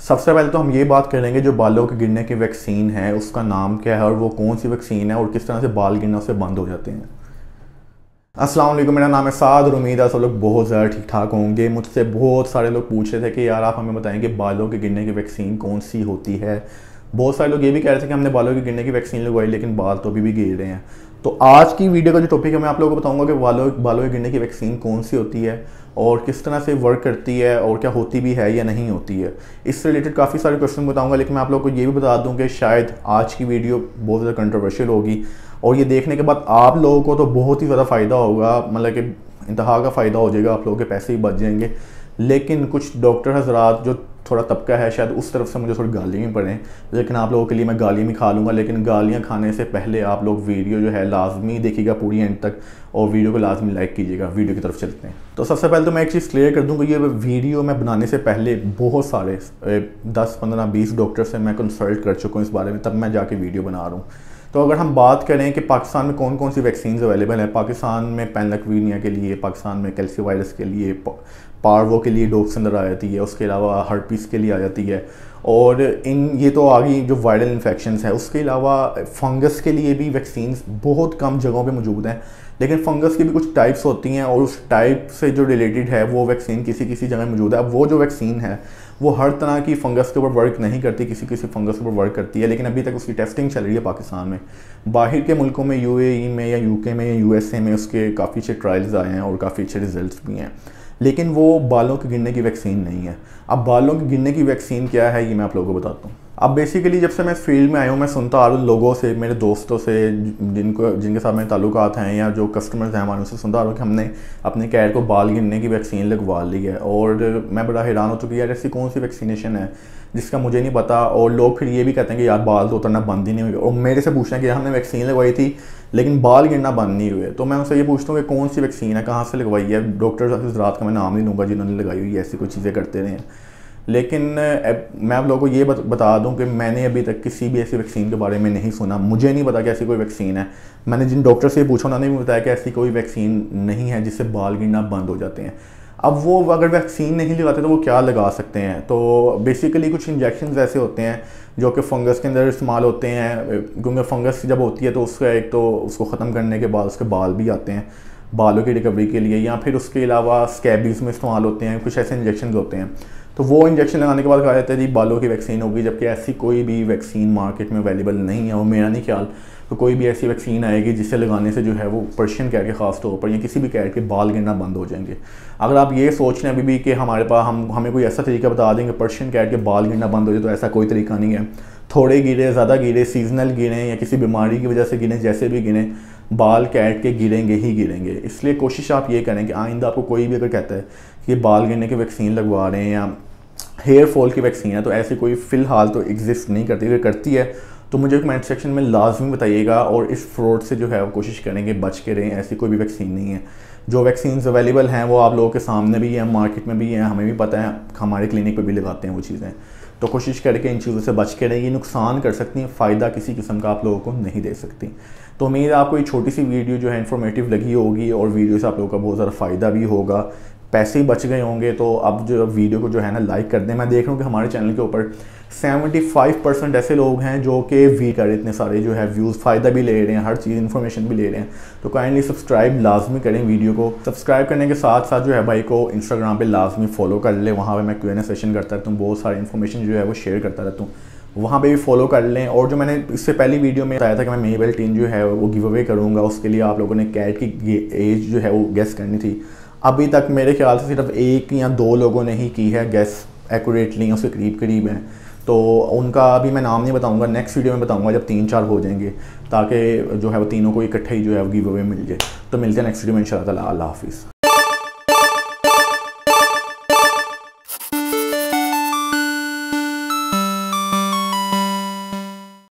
सबसे पहले तो हम ये बात करेंगे जो बालों के गिरने की वैक्सीन है उसका नाम क्या है और वो कौन सी वैक्सीन है और किस तरह से बाल गिरना उससे बंद हो जाते हैं असलम मेरा नाम है साद और उम्मीद है सब लोग बहुत ज़्यादा ठीक ठाक होंगे मुझसे बहुत सारे लोग पूछ रहे थे कि यार आप हमें बताएं कि बालों के गिरने की वैक्सीन कौन सी होती है बहुत सारे लोग ये भी कह रहे थे कि हमने बालों के गिरने की वैक्सीन लगवाई लेकिन बाल तो अभी भी गिर रहे हैं तो आज की वीडियो का जो टॉपिक है मैं आप लोगों को बताऊंगा कि बालों बालों के गिरने की वैक्सीन कौन सी होती है और किस तरह से वर्क करती है और क्या होती भी है या नहीं होती है इससे रिलेटेड काफ़ी सारे क्वेश्चन बताऊंगा लेकिन मैं आप लोगों को ये भी बता दूं कि शायद आज की वीडियो बहुत ज़्यादा कंट्रोवर्शियल होगी और ये देखने के बाद आप लोगों को तो बहुत ही ज़्यादा फ़ायदा होगा मतलब कि इंतहा का फ़ायदा हो जाएगा आप लोगों के पैसे ही बच जाएंगे लेकिन कुछ डॉक्टर हजरात जो थोड़ा तबका है शायद उस तरफ से मुझे थोड़ी गालियाँ भी पड़ें लेकिन आप लोगों के लिए मैं गाली भी खा लूँगा लेकिन गालियाँ खाने से पहले आप लोग वीडियो जो है लाजमी देखिएगा पूरी एंड तक और वीडियो को लाजमी लाइक कीजिएगा वीडियो की तरफ चलते हैं तो सबसे पहले तो मैं एक चीज़ क्लियर कर दूँ कि ये वीडियो मैं बनाने से पहले बहुत सारे दस पंद्रह बीस डॉक्टर से मैं कंसल्ट कर चुका हूँ इस बारे में तब मैं जाके वीडियो बना रहा हूँ तो अगर हम बात करें कि पाकिस्तान में कौन कौन सी वैक्सीन अवेलेबल है पाकिस्तान में पैनलकवीनिया के लिए पाकिस्तान में कैल्सी वायरस के लिए पारवो के लिए डोक्स अंदर आ जाती है उसके अलावा हर्पीस के लिए आ जाती है और इन ये तो आ गई जो वायरल इन्फेक्शन है उसके अलावा फंगस के लिए भी वैक्सीन बहुत कम जगहों पे मौजूद हैं लेकिन फंगस की भी कुछ टाइप्स होती हैं और उस टाइप से जो रिलेटेड है वो वैक्सीन किसी किसी जगह मौजूद है अब वो जो वैक्सीन है वो हर तरह की फंगस के ऊपर वर्क नहीं करती किसी किसी फंगस के ऊपर वर्क करती है लेकिन अभी तक उसकी टेस्टिंग चल रही है पाकिस्तान में बाहर के मुल्कों में यूएई e में या यूके में या यूएसए में उसके काफ़ी अच्छे ट्रायल्स आए हैं और काफ़ी अच्छे रिजल्ट भी हैं लेकिन वो बालों के गिरने की वैक्सीन नहीं है अब बालों के गिरने की वैक्सीन क्या है ये मैं आप लोगों को बताता हूँ अब बेसिकली जब से मैं फील्ड में आया हूँ मैं सुनता आ रहा हूँ लोगों से मेरे दोस्तों से जिनको जिनके साथ मेरे ताल्लुक हैं या जो कस्टमर्स हैं हमारे उनसे सुनता आ रहा हूँ कि हमने अपने कैर को बाल गिनने की वैक्सीन लगवा ली है और मैं बड़ा हैरान हो चुकी यार ऐसी कौन सी वैक्सीनेशन है जिसका मुझे नहीं पता और लोग फिर ये भी कहते हैं कि यार बाल तो उतरना बंद ही नहीं हुए और मेरे से पूछना कि यार हमने वैक्सीन लगवाई थी लेकिन बाल गिरना बंद नहीं हुए तो मैं उनसे ये पूछता हूँ कि कौन सी वैक्सीन है कहाँ से लगवाई है डॉक्टर रात का मैं नाम नहीं लूँगा जिन्होंने लगाई हुई ऐसी कोई चीज़ें करते रहे हैं लेकिन मैं आप लोगों को ये बता दूं कि मैंने अभी तक किसी भी ऐसी वैक्सीन के बारे में नहीं सुना मुझे नहीं पता कि ऐसी कोई वैक्सीन है मैंने जिन डॉक्टर से पूछा उन्होंने भी बताया कि ऐसी कोई वैक्सीन नहीं है जिससे बाल गिरना बंद हो जाते हैं अब वो अगर वैक्सीन नहीं लगाते तो वो क्या लगा सकते हैं तो बेसिकली कुछ इंजेक्शन ऐसे होते हैं जो कि फंगस के अंदर इस्तेमाल होते हैं क्योंकि फंगस जब होती है तो उसका एक तो उसको ख़त्म करने के बाद उसके बाल भी आते हैं बालों की रिकवरी के लिए या फिर उसके अलावा स्कैबीज़ में इस्तेमाल होते हैं कुछ ऐसे इंजेक्शन होते हैं तो वो इंजेक्शन लगाने के बाद कहा जाता है जी बालों की वैक्सीन होगी जबकि ऐसी कोई भी वैक्सीन मार्केट में अवेलेबल नहीं है और मेरा नहीं ख्याल तो कोई भी ऐसी वैक्सीन आएगी जिसे लगाने से जो है वो पर्शियन कैट के ख़ास तौर पर या किसी भी कैट के बाल गिरना बंद हो जाएंगे अगर आप ये सोच रहे हैं अभी भी कि हमारे पास हम हमें कोई ऐसा तरीका बता देंगे पर्शियन कैट के बाल गिरना बंद हो जाए तो ऐसा कोई तरीका नहीं है थोड़े गिरे ज़्यादा गिरे सीजनल गिरे या किसी बीमारी की वजह से गिरे जैसे भी गिरे बाल कैट के गिरेंगे ही गिरेंगे इसलिए कोशिश आप ये करें कि आइंदा आपको कोई भी अगर कहता है कि बाल गिरने की वैक्सीन लगवा रहे हैं या हेयर फॉल की वैक्सीन है तो ऐसी कोई फ़िलहाल तो एग्जिस्ट नहीं करती अगर करती है तो मुझे कमेंट सेक्शन में लाजमी बताइएगा और इस फ्रॉड से जो है वो कोशिश करेंगे बच के रहें ऐसी कोई भी वैक्सीन नहीं है जो वैक्सीन अवेलेबल हैं वो आप लोगों के सामने भी हैं मार्केट में भी हैं हमें भी पता है हमारे क्लिनिक पर भी लगाते हैं वो चीज़ें तो कोशिश करके इन चीज़ों से बच के रहें ये नुकसान कर सकती हैं फ़ायदा किसी किस्म का आप लोगों को नहीं दे सकती तो उम्मीद है आपको ये छोटी सी वीडियो जो है इन्फॉर्मेटिव लगी होगी और वीडियो से आप लोगों का बहुत ज़्यादा फ़ायदा भी होगा पैसे ही बच गए होंगे तो अब जो वीडियो को जो है ना लाइक कर दें मैं देख रहा हूँ कि हमारे चैनल के ऊपर 75 परसेंट ऐसे लोग हैं जो कि वी कर इतने सारे जो है व्यूज़ फ़ायदा भी ले रहे हैं हर चीज़ इन्फॉर्मेशन भी ले रहे हैं तो काइंडली सब्सक्राइब लाजमी करें वीडियो को सब्सक्राइब करने के साथ साथ जो है भाई को इंस्टाग्राम पर लाजमी फॉलो कर लें वहाँ पर मैं क्यू एन ए सेशन करता रहता हूँ बहुत सारी इन्फॉर्मेशन जो है वो शेयर करता रहता हूँ वहाँ पे भी फॉलो कर लें और जो मैंने इससे पहली वीडियो में बताया था कि मैं मेबल टीन जो है वो गिव अवे करूँगा उसके लिए आप लोगों ने कैट की एज जो है वो गेस करनी थी अभी तक मेरे ख्याल से सिर्फ एक या दो लोगों ने ही की है गैस एकूरेटली उसके करीब करीब हैं तो उनका अभी मैं नाम नहीं बताऊंगा नेक्स्ट वीडियो में बताऊंगा जब तीन चार हो जाएंगे ताकि जो है वो तीनों को इकट्ठे ही जो है वो गिव अवे मिल जाए तो मिलते हैं नेक्स्ट वीडियो में इन शाला अल्लाह हाफिज़